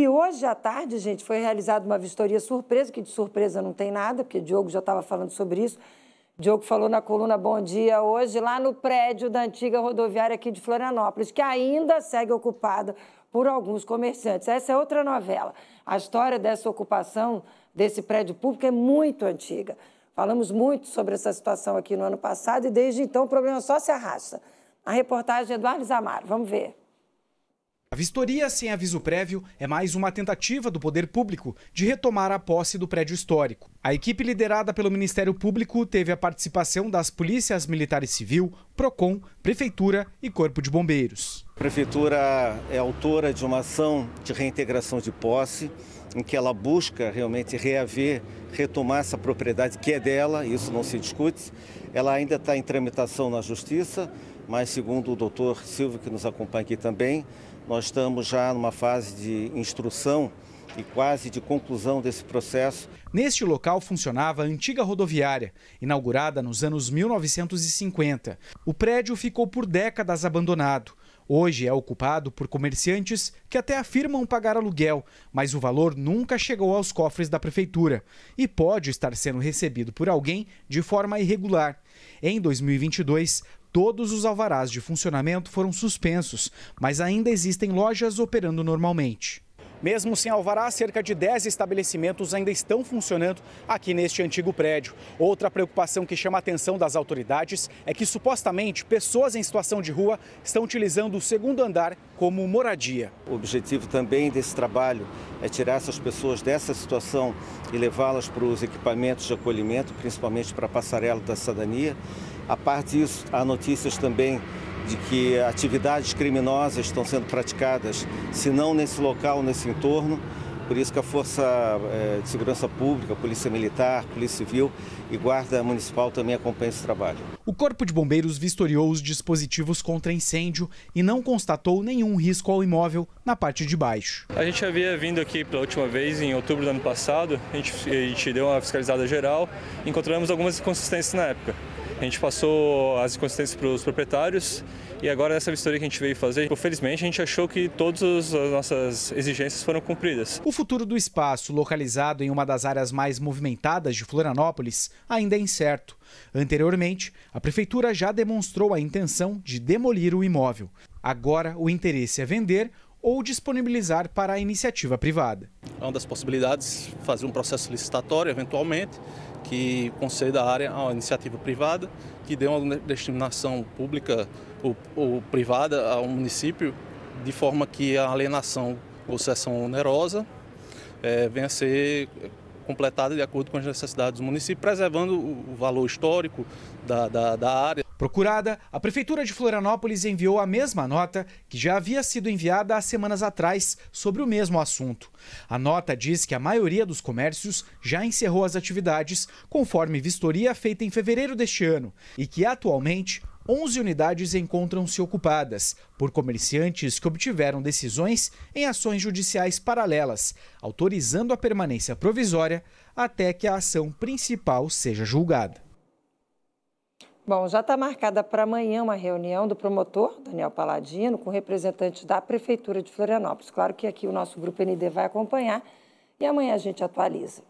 E hoje à tarde, gente, foi realizada uma vistoria surpresa, que de surpresa não tem nada, porque Diogo já estava falando sobre isso. Diogo falou na coluna Bom Dia hoje, lá no prédio da antiga rodoviária aqui de Florianópolis, que ainda segue ocupada por alguns comerciantes. Essa é outra novela. A história dessa ocupação desse prédio público é muito antiga. Falamos muito sobre essa situação aqui no ano passado e desde então o problema só se arrasta. A reportagem é do Arles Vamos ver. A vistoria sem aviso prévio é mais uma tentativa do poder público de retomar a posse do prédio histórico. A equipe liderada pelo Ministério Público teve a participação das polícias militar e civil, PROCON, Prefeitura e Corpo de Bombeiros. A Prefeitura é autora de uma ação de reintegração de posse, em que ela busca realmente reaver, retomar essa propriedade que é dela, isso não se discute. Ela ainda está em tramitação na Justiça mas segundo o doutor Silvio, que nos acompanha aqui também, nós estamos já numa fase de instrução e quase de conclusão desse processo. Neste local funcionava a antiga rodoviária, inaugurada nos anos 1950. O prédio ficou por décadas abandonado. Hoje é ocupado por comerciantes que até afirmam pagar aluguel, mas o valor nunca chegou aos cofres da prefeitura e pode estar sendo recebido por alguém de forma irregular. Em 2022, Todos os alvarás de funcionamento foram suspensos, mas ainda existem lojas operando normalmente. Mesmo sem alvará, cerca de 10 estabelecimentos ainda estão funcionando aqui neste antigo prédio. Outra preocupação que chama a atenção das autoridades é que supostamente pessoas em situação de rua estão utilizando o segundo andar como moradia. O objetivo também desse trabalho é tirar essas pessoas dessa situação e levá-las para os equipamentos de acolhimento, principalmente para a passarela da cidadania. A parte disso, há notícias também de que atividades criminosas estão sendo praticadas, se não nesse local, nesse entorno. Por isso que a Força eh, de Segurança Pública, Polícia Militar, Polícia Civil e Guarda Municipal também acompanham esse trabalho. O Corpo de Bombeiros vistoriou os dispositivos contra incêndio e não constatou nenhum risco ao imóvel na parte de baixo. A gente havia vindo aqui pela última vez em outubro do ano passado, a gente, a gente deu uma fiscalizada geral, encontramos algumas inconsistências na época. A gente passou as inconsistências para os proprietários e agora nessa vistoria que a gente veio fazer, tipo, felizmente a gente achou que todas as nossas exigências foram cumpridas. O futuro do espaço, localizado em uma das áreas mais movimentadas de Florianópolis, ainda é incerto. Anteriormente, a prefeitura já demonstrou a intenção de demolir o imóvel. Agora, o interesse é vender ou disponibilizar para a iniciativa privada. É uma das possibilidades fazer um processo licitatório, eventualmente, que conceda a área a uma iniciativa privada, que dê uma destinação pública ou, ou privada ao município, de forma que a alienação ou cessão onerosa é, venha a ser completada de acordo com as necessidades do município, preservando o valor histórico da, da, da área. Procurada, a Prefeitura de Florianópolis enviou a mesma nota que já havia sido enviada há semanas atrás sobre o mesmo assunto. A nota diz que a maioria dos comércios já encerrou as atividades, conforme vistoria feita em fevereiro deste ano, e que atualmente 11 unidades encontram-se ocupadas por comerciantes que obtiveram decisões em ações judiciais paralelas, autorizando a permanência provisória até que a ação principal seja julgada. Bom, já está marcada para amanhã uma reunião do promotor, Daniel Paladino, com representantes da Prefeitura de Florianópolis. Claro que aqui o nosso grupo ND vai acompanhar e amanhã a gente atualiza.